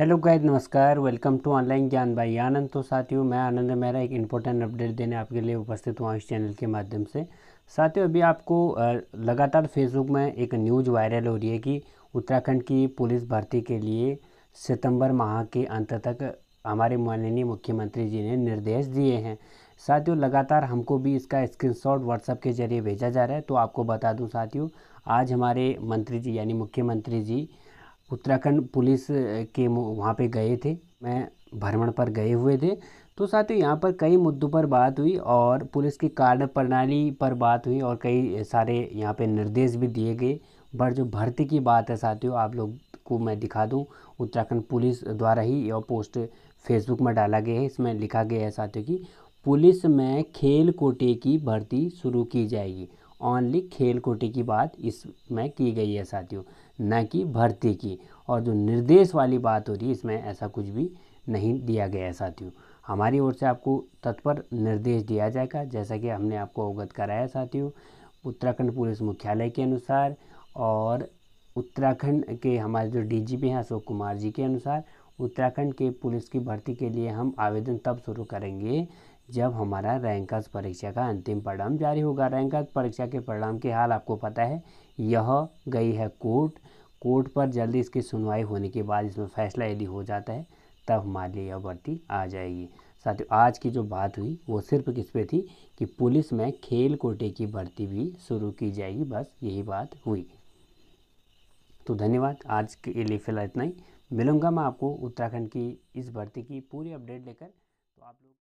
hello guys नमस्कार welcome to online Gyan भाई आनंद तो साथियों मैं आनंद मेरा एक इम्पोर्टेंट अपडेट देने आपके लिए उपस्थित हुआ इस चैनल के माध्यम से साथियों अभी आपको लगातार फेसबुक में एक न्यूज़ वायरल हो रही है कि उत्तराखंड की पुलिस भर्ती के लिए सितंबर माह के अंत तक हमारे माननीय मुख्यमंत्री जी ने निर्देश दिए हैं साथियों लगातार हमको भी इसका स्क्रीनशॉट व्हाट्सएप के जरिए भेजा जा रहा है तो आपको बता दूं साथियों आज हमारे मंत्री जी यानी मुख्यमंत्री जी उत्तराखंड पुलिस के वहाँ पे गए थे मैं भ्रमण पर गए हुए थे तो साथियों यहाँ पर कई मुद्दों पर बात हुई और पुलिस की कार्य प्रणाली पर बात हुई और कई सारे यहाँ पे निर्देश भी दिए गए पर जो भर्ती की बात है साथियों आप लोग को मैं दिखा दूँ उत्तराखंड पुलिस द्वारा ही यह पोस्ट फेसबुक में डाला गया है इसमें लिखा गया है साथियों की पुलिस में खेल कोटे की भर्ती शुरू की जाएगी ओनली खेल कोटे की बात इसमें की गई है साथियों न कि भर्ती की और जो निर्देश वाली बात हो रही है इसमें ऐसा कुछ भी नहीं दिया गया है साथियों हमारी ओर से आपको तत्पर निर्देश दिया जाएगा जैसा कि हमने आपको अवगत कराया साथियों उत्तराखंड पुलिस मुख्यालय के अनुसार और उत्तराखंड के हमारे जो डीजीपी हैं अशोक कुमार जी के अनुसार उत्तराखंड के पुलिस की भर्ती के लिए हम आवेदन तब शुरू करेंगे जब हमारा रैंकर्स परीक्षा का अंतिम परिणाम जारी होगा रैंकर्स परीक्षा के परिणाम की हाल आपको पता है यह गई है कोर्ट कोर्ट पर जल्दी इसकी सुनवाई होने के बाद इसमें फैसला यदि हो जाता है तब हमारे लिए यह भर्ती आ जाएगी साथ ही आज की जो बात हुई वो सिर्फ किस पे थी कि पुलिस में खेल कोटे की भर्ती भी शुरू की जाएगी बस यही बात हुई तो धन्यवाद आज के लिए फिलहाल इतना ही मिलूंगा मैं आपको उत्तराखंड की इस भर्ती की पूरी अपडेट लेकर तो आप लोग